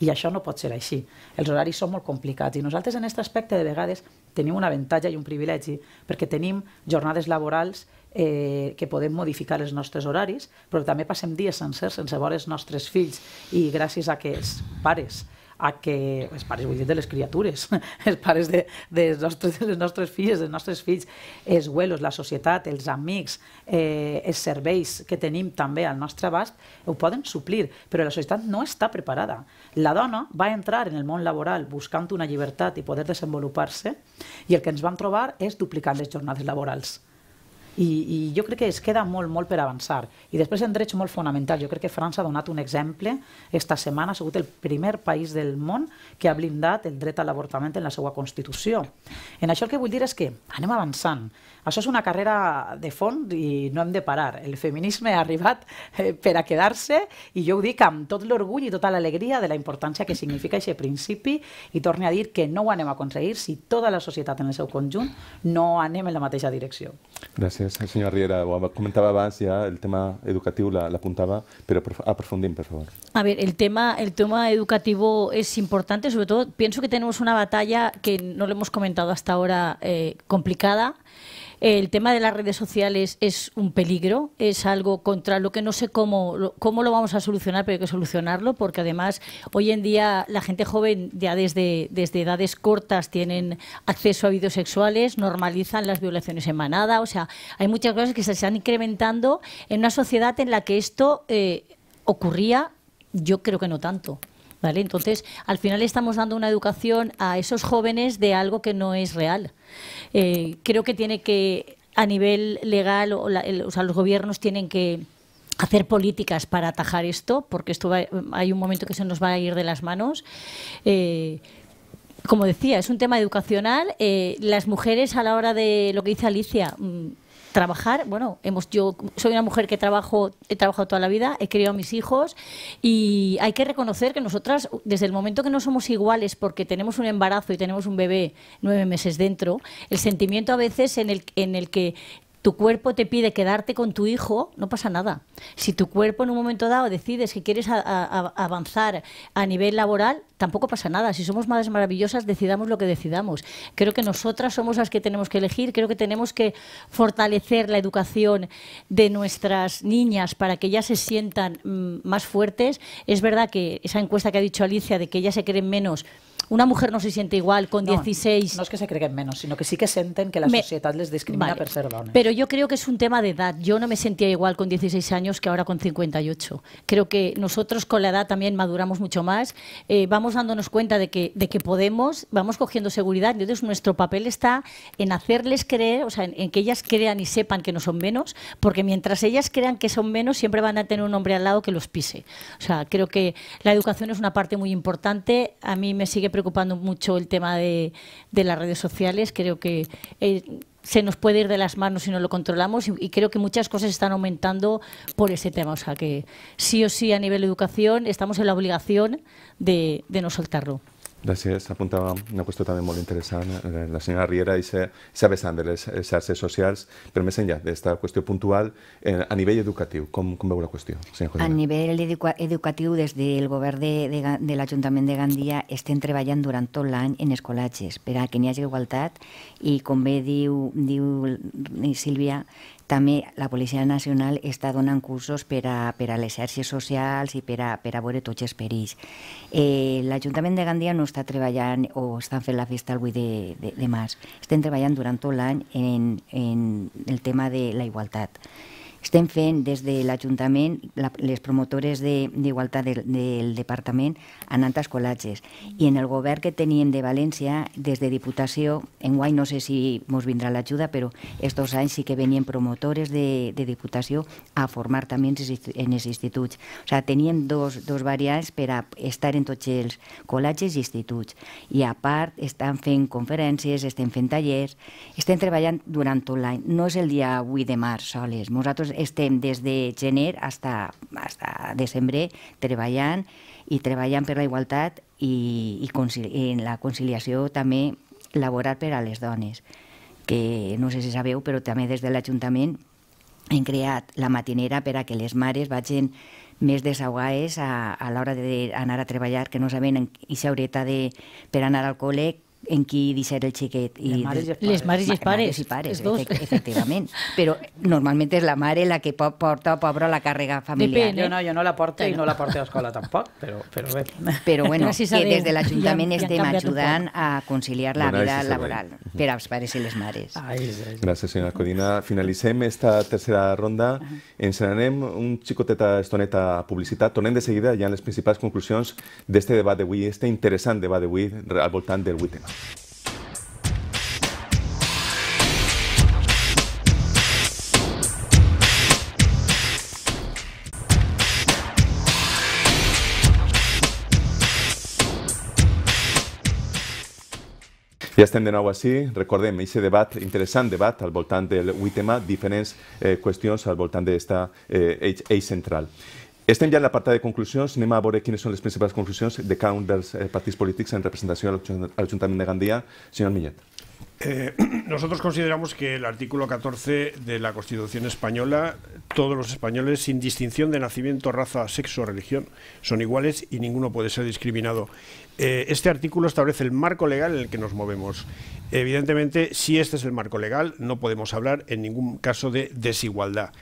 I això no pot ser així. Els horaris són molt complicats i nosaltres en aquest aspecte de vegades tenim un avantatge i un privilegi perquè tenim jornades laborals eh, que podem modificar els nostres horaris, però també passem dies sencers sense veure els nostres fills i gràcies a que els pares a que els pares, vull dir, de les criatures, els pares de, de, les nostres, de les nostres filles, dels nostres fills, els güelos, la societat, els amics, eh, els serveis que tenim també al nostre abast, ho poden suplir, però la societat no està preparada. La dona va entrar en el món laboral buscant una llibertat i poder desenvolupar-se i el que ens vam trobar és duplicant les jornades laborals i, i jo crec que es queda molt, molt per avançar. I després en drets molt fonamental. Jo crec que França ha donat un exemple. Esta setmana ha sigut el primer país del món que ha blindat el dret a l'avortament en la seva Constitució. En això el que vull dir és que anem avançant. Això és una carrera de fons i no hem de parar. El feminisme ha arribat eh, per a quedar-se i jo ho dic amb tot l'orgull i tota l'alegria de la importància que significa aquest principi i torne a dir que no ho anem a aconseguir si tota la societat en el seu conjunt no anem en la mateixa direcció. Gràcies. gracias, señor Riera, ah, comentaba más ya el tema educativo, la, apuntaba, pero aprofundín, ah, por favor. A ver, el tema, el tema educativo es importante, sobre todo pienso que tenemos una batalla que no lo hemos comentado hasta ahora eh, complicada. El tema de las redes sociales es un peligro, es algo contra lo que no sé cómo, cómo lo vamos a solucionar, pero hay que solucionarlo, porque además hoy en día la gente joven ya desde, edades cortas tienen acceso a vídeos sexuales, normalizan las violaciones en manada, o sea, hay muchas cosas que se están incrementando en una sociedad en la que esto eh, ocurría, yo creo que no tanto. Entonces, al final estamos dando una educación a esos jóvenes de algo que no es real. Eh, creo que tiene que, a nivel legal, o, sea, los gobiernos tienen que hacer políticas para atajar esto, porque esto hay un momento que se nos va a ir de las manos. Eh, como decía, es un tema educacional. Eh, las mujeres a la hora de lo que dice Alicia, mm, trabajar, bueno, hemos, yo soy una mujer que trabajo, he trabajado toda la vida, he criado a mis hijos y hay que reconocer que nosotras, desde el momento que no somos iguales porque tenemos un embarazo y tenemos un bebé nueve meses dentro, el sentimiento a veces en el, en el que tu cuerpo te pide quedarte con tu hijo, no pasa nada. Si tu cuerpo en un momento dado decides que quieres avanzar a nivel laboral, tampoco pasa nada. Si somos madres maravillosas, decidamos lo que decidamos. Creo que nosotras somos las que tenemos que elegir, creo que tenemos que fortalecer la educación de nuestras niñas para que ellas se sientan mm, más fuertes. Es verdad que esa encuesta que ha dicho Alicia de que ellas se creen menos, una mujer no se siente igual con 16. No es que se creen menos, sino que sí que sienten que la sociedad les discrimina por ser Pero yo creo que es un tema de edad. Yo no me sentía igual con 16 años que ahora con 58. Creo que nosotros con la edad también maduramos mucho más, eh, vamos dándonos cuenta de que, de que podemos, vamos cogiendo seguridad. Entonces nuestro papel está en hacerles creer, o sea, en, en que ellas crean y sepan que no son menos, porque mientras ellas crean que son menos, siempre van a tener un hombre al lado que los pise. O sea, creo que la educación es una parte muy importante. A mí me sigue preocupando preocupando mucho el tema de, las redes sociales. Creo que eh, se nos puede ir de las manos si no lo controlamos y, creo que muchas cosas están aumentando por ese tema. O sea que sí o sí a nivel de educación estamos en la obligación de no soltarlo. Gràcies. Apuntava una qüestió també molt interessant. Eh, la senyora Riera i s'ha vessant de les xarxes socials, però més enllà d'aquesta qüestió puntual, eh, a nivell educatiu, com, com veu la qüestió? A nivell educatiu, des del govern de, de, de l'Ajuntament de Gandia estem treballant durant tot l'any en escolatges per a que n'hi hagi igualtat i, com bé diu, diu eh, Sílvia, també la Policia Nacional està donant cursos per a, per a les xarxes socials i per a, per a veure tots els perills. Eh, L'Ajuntament de Gandia no està treballant o estan fent la festa el 8 de, de, de març. Estem treballant durant tot l'any en, en el tema de la igualtat. Estem fent des de l'Ajuntament, la, les promotores d'igualtat de, de, del departament han anat a escolatges. I en el govern que tenien de València, des de Diputació, en guany no sé si ens vindrà l'ajuda, però estos anys sí que venien promotores de, de Diputació a formar també en els instituts. O sigui, teníem dos, dos variants per a estar en tots els col·legis i instituts. I a part, estan fent conferències, estem fent tallers, estem treballant durant tot l'any. No és el dia 8 de març soles. Nosaltres nosaltres estem des de gener hasta, hasta desembre treballant i treballant per la igualtat i, i, i en la conciliació també laboral per a les dones, que no sé si sabeu, però també des de l'Ajuntament hem creat la matinera per a que les mares vagin més desahogades a, a l'hora d'anar a treballar, que no saben en aquesta horeta de, per anar al col·le en qui deixar el xiquet. I les mares i els pares. Les mares i els pares, mares i pares efect, e-, efectivament. Però normalment és la mare la que porta pobra la càrrega familiar. Depèn, eh? jo, no, jo no la porto i no la porto a escola tampoc, però, però bé. Però bueno, Gràcies que des de l'Ajuntament ja, estem ja ajudant a conciliar la vida laboral per als pares i les mares. Ai, ai. Gràcies, senyora Codina. Finalitzem esta tercera ronda. Ens n'anem un xicoteta estoneta a publicitat. Tornem de seguida ja en les principals conclusions d'este debat d'avui, este interessant debat d'avui al voltant del 8 tema. Ja estem de nou així. Recordem, aquest debat, interessant debat al voltant del 8M, diferents eh, qüestions al voltant d'esta eh, eix, eix central. Estén ya en la parte de conclusiones. Nema a ¿quiénes son las principales conclusiones de cada un dels eh, en representación al Ayuntamiento de Gandía? Señor Millet. Eh, nosotros consideramos que el artículo 14 de la Constitución española, todos los españoles, sin distinción de nacimiento, raza, sexo o religión, son iguales y ninguno puede ser discriminado. Eh, este artículo establece el marco legal en el que nos movemos. Evidentemente, si este es el marco legal, no podemos hablar en ningún caso de desigualdad.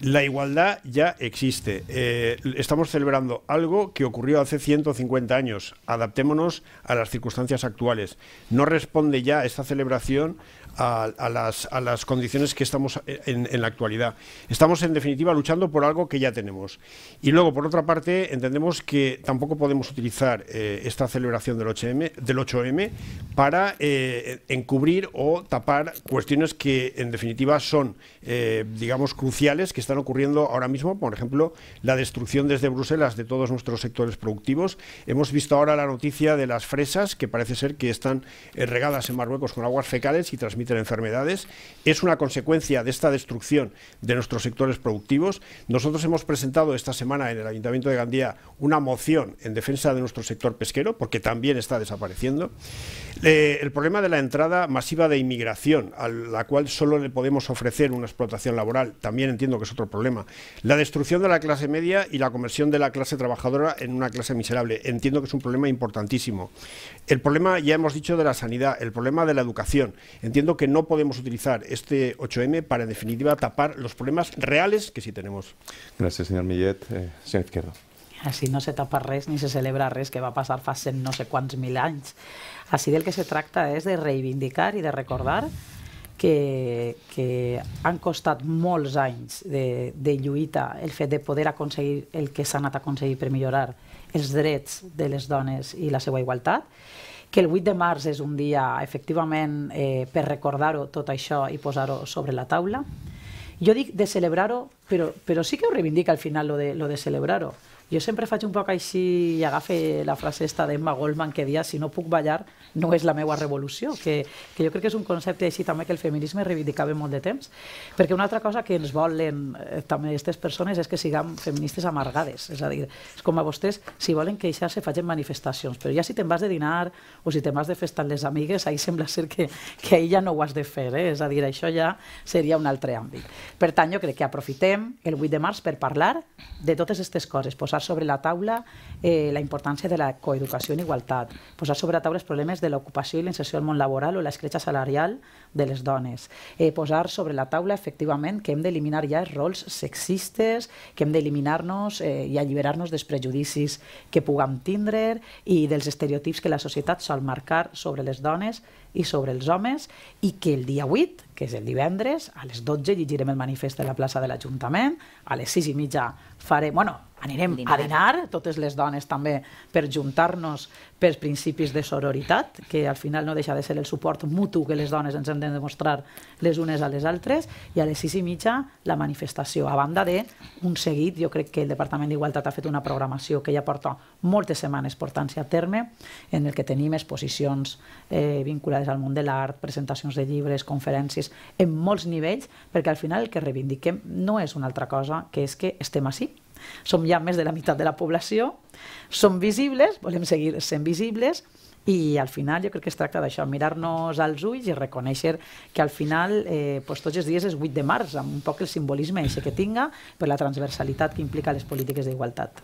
La igualdad ya existe. Eh, estamos celebrando algo que ocurrió hace 150 años. Adaptémonos a las circunstancias actuales. No responde ya esta celebración a, las, a las, condiciones que estamos eh, en, la actualidad. Estamos, en definitiva, luchando por algo que ya tenemos. Y luego, por otra parte, entendemos que tampoco podemos utilizar eh, esta celebración del 8M, del 8M para eh, encubrir o tapar cuestiones que, en definitiva, son, digamos, cruciales que están ocurriendo ahora mismo. Por ejemplo, la destrucción desde Bruselas de todos nuestros sectores productivos. Hemos visto ahora la noticia de las fresas, que parece ser que están regadas en Marruecos con aguas fecales y transmiten enfermedades, es una consecuencia de esta destrucción de nuestros sectores productivos. Nosotros hemos presentado esta semana en el Ayuntamiento de Gandía una moción en defensa de nuestro sector pesquero, porque también está desapareciendo. Eh, el problema de la entrada masiva de inmigración, a la cual solo le podemos ofrecer una explotación laboral, también entiendo que es otro problema. La destrucción de la clase media y la conversión de la clase trabajadora en una clase miserable, entiendo que es un problema importantísimo. El problema, ya hemos dicho, de la sanidad, el problema de la educación. Entiendo que no podemos utilizar este 8M para, en definitiva, tapar los problemas reales que sí tenemos. Gràcies, senyor Millet. Eh, senyor Izquierdo. Així no se tapa res ni se celebra res que va passar fa cent no sé quants mil anys. Així del que se tracta és de reivindicar i de recordar que, que han costat molts anys de, de lluita el fet de poder aconseguir el que s'ha anat a aconseguir per millorar els drets de les dones i la seva igualtat que el 8 de març és un dia, efectivament, eh, per recordar-ho tot això i posar-ho sobre la taula. Jo dic de celebrar-ho, però, però sí que ho reivindica al final, lo de, lo de celebrar-ho. Jo sempre faig un poc així i agafe la frase esta d'Emma Goldman que dia si no puc ballar no és la meva revolució, que, que jo crec que és un concepte així també que el feminisme reivindicava molt de temps, perquè una altra cosa que ens volen eh, també aquestes persones és que siguem feministes amargades, és a dir, és com a vostès, si volen queixar-se, facin manifestacions, però ja si te'n vas de dinar o si te'n vas de festa amb les amigues, ahir sembla ser que, que ahir ja no ho has de fer, eh? és a dir, això ja seria un altre àmbit. Per tant, jo crec que aprofitem el 8 de març per parlar de totes aquestes coses, posar sobre la taula eh, la importància de la coeducació en igualtat, posar sobre la taula els problemes de de l'ocupació i l'inserció al món laboral o l'escletxa salarial de les dones. Eh, posar sobre la taula, efectivament, que hem d'eliminar ja els rols sexistes, que hem d'eliminar-nos eh, i alliberar-nos dels prejudicis que puguem tindre i dels estereotips que la societat sol marcar sobre les dones i sobre els homes i que el dia 8, que és el divendres, a les 12 llegirem el manifest de la plaça de l'Ajuntament, a les 6 i mitja farem, bueno, anirem dinar. a dinar, totes les dones també, per juntar-nos pels principis de sororitat, que al final no deixa de ser el suport mutu que les dones ens hem de demostrar les unes a les altres, i a les sis i mitja la manifestació, a banda de un seguit, jo crec que el Departament d'Igualtat ha fet una programació que ja porta moltes setmanes portant-se a terme, en el que tenim exposicions eh, vinculades al món de l'art, presentacions de llibres, conferències, en molts nivells, perquè al final el que reivindiquem no és una altra cosa que és que estem així, som ja més de la meitat de la població, som visibles, volem seguir sent visibles, i al final jo crec que es tracta d'això, mirar-nos als ulls i reconèixer que al final eh, pues, tots els dies és 8 de març, amb un poc el simbolisme que tinga per la transversalitat que implica les polítiques d'igualtat.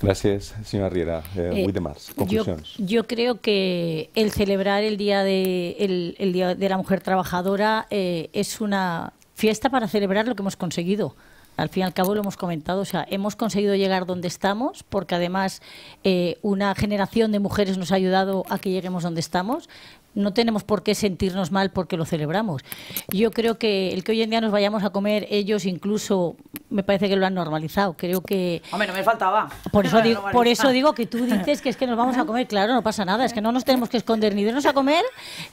Gracias, señora Riera. Eh, 8 eh, de marzo. Conclusiones. Yo, yo, creo que el celebrar el Día de, el, el día de la Mujer Trabajadora eh, es una fiesta para celebrar lo que hemos conseguido. al fin y al cabo lo hemos comentado, o sea, hemos conseguido llegar donde estamos, porque además eh, una generación de mujeres nos ha ayudado a que lleguemos donde estamos, no tenemos por qué sentirnos mal porque lo celebramos. Yo creo que el que hoy en día nos vayamos a comer ellos incluso me parece que lo han normalizado. Creo que Hombre, no me faltaba. Por eso digo, por eso digo que tú dices que es que nos vamos a comer, claro, no pasa nada, es que no nos tenemos que esconder ni de irnos a comer,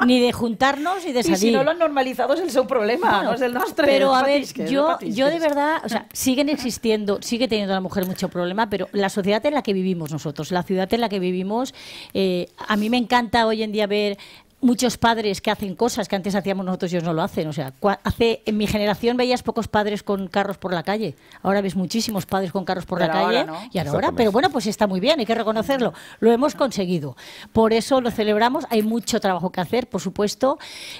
ni de juntarnos y de salir. si no lo han normalizado es el su problema, no es el nuestro. Pero a ver, yo yo de verdad, o sea, siguen existiendo, sigue teniendo la mujer mucho problema, pero la sociedad en la que vivimos nosotros, la ciudad en la que vivimos, eh, a mí me encanta hoy en día ver muchos padres que hacen cosas que antes hacíamos nosotros y ellos no lo hacen. O sea, hace, en mi generación veías pocos padres con carros por la calle. Ahora ves muchísimos padres con carros por la calle. Y ahora, pero bueno, pues está muy bien, hay que reconocerlo. Lo hemos conseguido. Por eso lo celebramos. Hay mucho trabajo que hacer, por supuesto.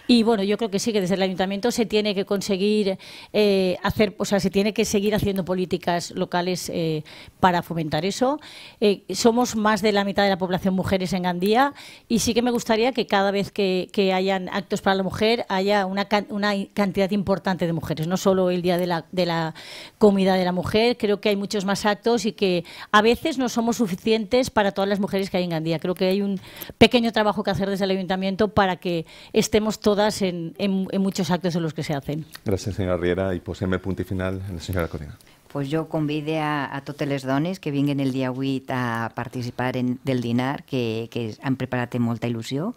Y bueno, yo creo que sí, que desde el ayuntamiento se tiene que conseguir eh, hacer, o sea, se tiene que seguir haciendo políticas locales eh, para fomentar eso. Eh, somos más de la mitad de la población mujeres en Gandía y sí que me gustaría que cada vez que, hayan actos para la mujer haya una, una cantidad importante de mujeres, no solo el Día de la, de la Comida de la Mujer, creo que hay muchos más actos y que a veces no somos suficientes para todas las mujeres que hay en Gandía. Creo que hay un pequeño trabajo que hacer desde el ayuntamiento para que estemos todas en, en, muchos actos en los que se hacen. Gracias, señora Riera. y en pues, el punto y final la señora Corina. pues yo convide a, a dones que vengan el día 8 a participar en, del dinar, que, han han preparat molta ilusión.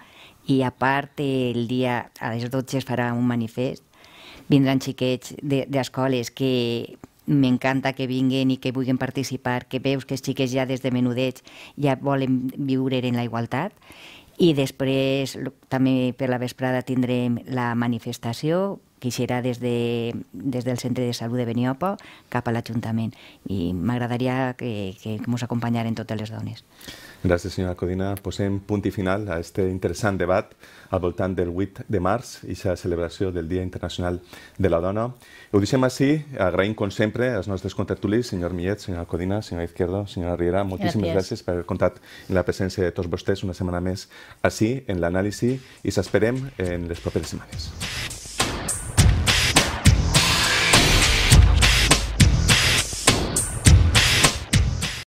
i a part el dia a les 12 es farà un manifest vindran xiquets d'escoles de, que m'encanta que vinguin i que vulguin participar, que veus que els xiquets ja des de menudets ja volen viure en la igualtat i després també per la vesprada tindrem la manifestació que serà des, de, des del Centre de Salut de Beniopo cap a l'Ajuntament i m'agradaria que, que ens acompanyaren totes les dones. Gràcies, senyora Codina. Posem punt i final a este interessant debat al voltant del 8 de març i la celebració del Dia Internacional de la Dona. Ho deixem així. Agraïm, com sempre, als nostres contertulis, senyor Millet, senyora Codina, senyora Izquierdo, senyora Riera. Moltíssimes gràcies, gràcies per haver comptat en la presència de tots vostès una setmana més així, en l'anàlisi, i s'esperem en les properes setmanes.